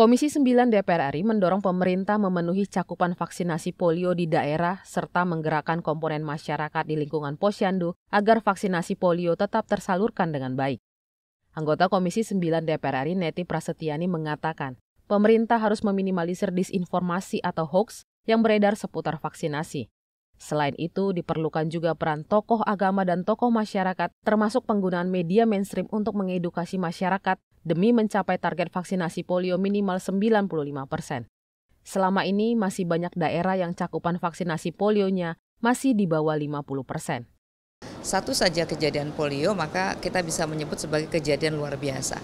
Komisi 9 DPR RI mendorong pemerintah memenuhi cakupan vaksinasi polio di daerah serta menggerakkan komponen masyarakat di lingkungan posyandu agar vaksinasi polio tetap tersalurkan dengan baik. Anggota Komisi 9 DPR RI Neti Prasetyani mengatakan, pemerintah harus meminimalisir disinformasi atau hoax yang beredar seputar vaksinasi. Selain itu, diperlukan juga peran tokoh agama dan tokoh masyarakat, termasuk penggunaan media mainstream untuk mengedukasi masyarakat demi mencapai target vaksinasi polio minimal 95 persen. Selama ini masih banyak daerah yang cakupan vaksinasi polionya masih di bawah 50 persen. Satu saja kejadian polio maka kita bisa menyebut sebagai kejadian luar biasa.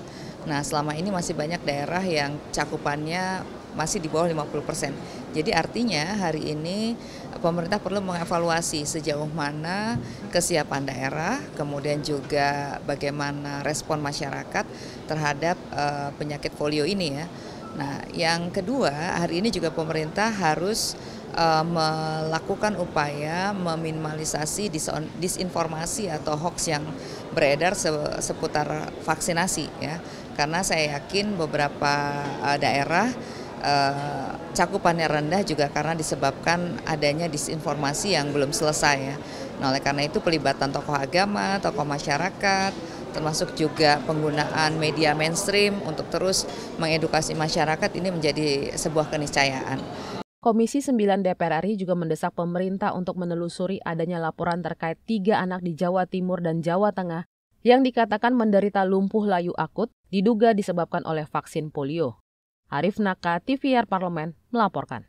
Nah selama ini masih banyak daerah yang cakupannya masih di bawah 50 persen. Jadi artinya hari ini eh, pemerintah perlu mengevaluasi sejauh mana kesiapan daerah, kemudian juga bagaimana respon masyarakat terhadap uh, penyakit polio ini ya. Nah, yang kedua, hari ini juga pemerintah harus uh, melakukan upaya meminimalisasi disinformasi atau hoax yang beredar se seputar vaksinasi ya. Karena saya yakin beberapa uh, daerah uh, cakupannya rendah juga karena disebabkan adanya disinformasi yang belum selesai ya. Nah, oleh karena itu pelibatan tokoh agama, tokoh masyarakat, termasuk juga penggunaan media mainstream untuk terus mengedukasi masyarakat ini menjadi sebuah keniscayaan. Komisi 9 DPR RI juga mendesak pemerintah untuk menelusuri adanya laporan terkait tiga anak di Jawa Timur dan Jawa Tengah yang dikatakan menderita lumpuh layu akut diduga disebabkan oleh vaksin polio. Arif Naka, TVR Parlemen, melaporkan.